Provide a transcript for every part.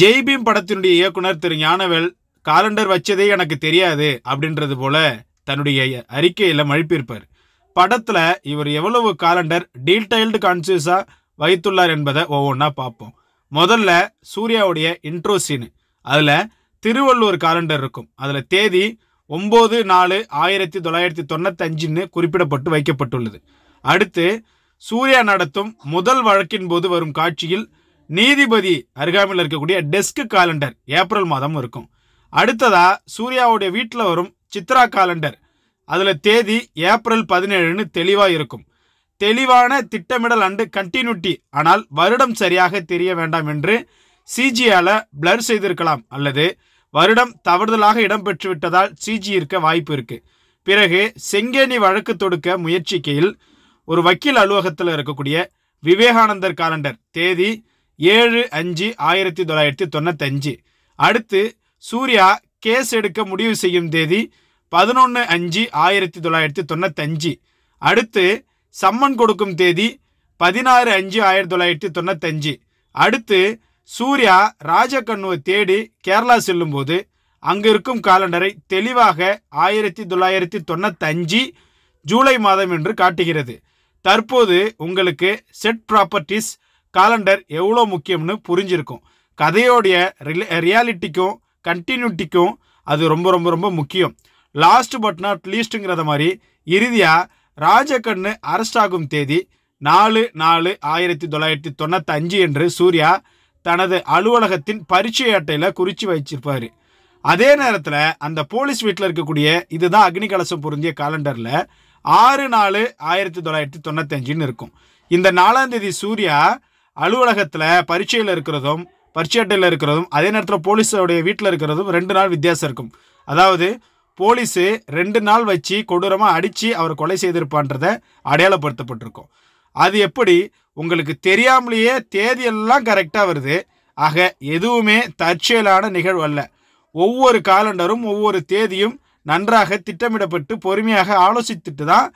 ஜெய்பீம் படத்தினுடைய இயக்குனர் திரு ஞானவேல் காலண்டர் வச்சதே எனக்கு தெரியாது அப்படின்றது போல தன்னுடைய அறிக்கையில் மழுப்பியிருப்பார் படத்தில் இவர் எவ்வளவு காலண்டர் டீடைல்டு கான்சியஸாக வைத்துள்ளார் என்பதை ஒவ்வொன்றா பார்ப்போம் முதல்ல சூர்யாவுடைய இன்ட்ரோ சீனு அதில் திருவள்ளூர் காலண்டர் இருக்கும் அதில் தேதி ஒம்பது நாலு ஆயிரத்தி தொள்ளாயிரத்தி தொண்ணூத்தஞ்சுன்னு குறிப்பிடப்பட்டு வைக்கப்பட்டுள்ளது அடுத்து சூர்யா நடத்தும் முதல் வழக்கின் போது வரும் காட்சியில் நீதிபதி அருகாமையில் இருக்கக்கூடிய டெஸ்க் காலண்டர் ஏப்ரல் மாதம் இருக்கும் அடுத்ததா சூர்யாவுடைய வீட்டில் வரும் சித்ரா காலண்டர் அதில் தேதி ஏப்ரல் பதினேழுன்னு தெளிவாக இருக்கும் தெளிவான திட்டமிடல் அண்டு கண்டினியூட்டி ஆனால் வருடம் சரியாக தெரிய வேண்டாம் என்று சிஜியால் பிளர் செய்திருக்கலாம் அல்லது வருடம் தவறுதலாக இடம்பெற்று விட்டதால் சிஜி இருக்க வாய்ப்பு இருக்கு பிறகு செங்கேணி வழக்கு தொடுக்க முயற்சிக்கையில் ஒரு வக்கீல் அலுவலகத்தில் இருக்கக்கூடிய விவேகானந்தர் காலண்டர் தேதி ஏழு அஞ்சு ஆயிரத்தி தொள்ளாயிரத்தி தொண்ணூத்தஞ்சு அடுத்து சூர்யா கேஸ் எடுக்க முடிவு செய்யும் தேதி பதினொன்று அஞ்சு ஆயிரத்தி தொள்ளாயிரத்தி தொண்ணூத்தஞ்சு அடுத்து சம்மன் கொடுக்கும் தேதி பதினாறு அஞ்சு ஆயிரத்தி தொள்ளாயிரத்தி தொண்ணூத்தஞ்சு அடுத்து சூர்யா ராஜகண்ணுவை தேடி கேரளா செல்லும்போது அங்கு இருக்கும் காலண்டரை தெளிவாக ஆயிரத்தி தொள்ளாயிரத்தி தொண்ணூத்தஞ்சு ஜூலை மாதம் என்று காட்டுகிறது தற்போது உங்களுக்கு செட் ப்ராப்பர்ட்டிஸ் காலண்டர் எவ்வளோ முக்கியம்னு புரிஞ்சிருக்கும் கதையோடைய ரியாலிட்டிக்கும் கண்டினியூட்டிக்கும் அது ரொம்ப ரொம்ப ரொம்ப முக்கியம் லாஸ்ட் பட் நாட் லீஸ்ட்டுங்கிறத மாதிரி இறுதியாக ராஜகண்ணு அரெஸ்ட் ஆகும் தேதி நாலு நாலு ஆயிரத்தி தொள்ளாயிரத்தி தொண்ணூற்றி அஞ்சு என்று சூர்யா தனது அலுவலகத்தின் பரீட்சை அட்டையில் குறித்து வச்சிருப்பார் அதே நேரத்தில் அந்த போலீஸ் வீட்டில் இருக்கக்கூடிய இதுதான் அக்னி கலசம் பொருந்திய காலண்டரில் ஆறு நாலு ஆயிரத்தி தொள்ளாயிரத்தி தொண்ணூத்தஞ்சுன்னு இருக்கும் இந்த நாலாம் தேதி சூர்யா அலுவலகத்தில் பரீட்சையில் இருக்கிறதும் அட்டையில் இருக்கிறதும் அதே நேரத்தில் போலீஸோடைய வீட்டில் இருக்கிறதும் ரெண்டு நாள் வித்தியாசம் இருக்கும் அதாவது போலீஸு ரெண்டு நாள் வச்சு கொடூரமாக அடித்து அவர் கொலை செய்திருப்பான்றத அடையாளப்படுத்தப்பட்டிருக்கும் அது எப்படி உங்களுக்கு தெரியாமலேயே தேதியெல்லாம் கரெக்டாக வருது ஆக எதுவுமே தற்செயலான நிகழ்வு அல்ல ஒவ்வொரு காலண்டரும் ஒவ்வொரு தேதியும் நன்றாக திட்டமிடப்பட்டு பொறுமையாக ஆலோசித்துட்டு தான்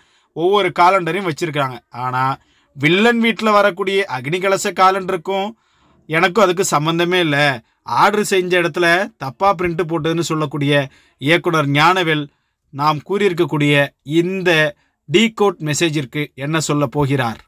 ஒவ்வொரு காலண்டரையும் வச்சுருக்காங்க ஆனால் வில்லன் வீட்டில் வரக்கூடிய அக்னி கலச காலண்டருக்கும் எனக்கும் அதுக்கு சம்மந்தமே இல்லை ஆர்டர் செஞ்ச இடத்துல தப்பாக பிரிண்ட்டு போட்டதுன்னு சொல்லக்கூடிய இயக்குனர் ஞானவேல் நாம் கூறியிருக்கக்கூடிய இந்த டீ கோட் மெசேஜிற்கு என்ன சொல்ல போகிறார்